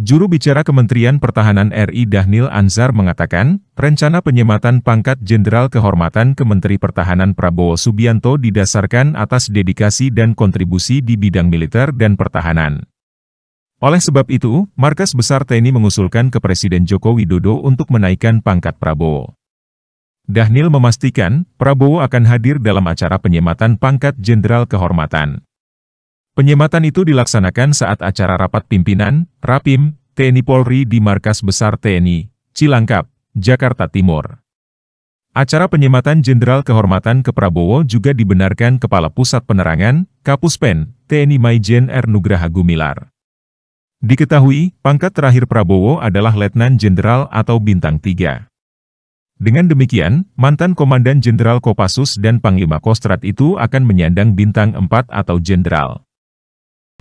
Juru bicara Kementerian Pertahanan RI Dahnil Anzar mengatakan, rencana penyematan pangkat Jenderal Kehormatan Kementeri Pertahanan Prabowo Subianto didasarkan atas dedikasi dan kontribusi di bidang militer dan pertahanan. Oleh sebab itu, Markas Besar TNI mengusulkan ke Presiden Joko Widodo untuk menaikkan pangkat Prabowo. Dahnil memastikan, Prabowo akan hadir dalam acara penyematan pangkat Jenderal Kehormatan. Penyematan itu dilaksanakan saat acara rapat pimpinan, Rapim, TNI Polri di Markas Besar TNI, Cilangkap, Jakarta Timur. Acara penyematan Jenderal Kehormatan ke Prabowo juga dibenarkan Kepala Pusat Penerangan, Kapuspen, TNI Maijen R. Nugraha Gumilar. Diketahui, pangkat terakhir Prabowo adalah Letnan Jenderal atau Bintang 3. Dengan demikian, mantan Komandan Jenderal Kopassus dan Panglima Kostrat itu akan menyandang Bintang 4 atau Jenderal.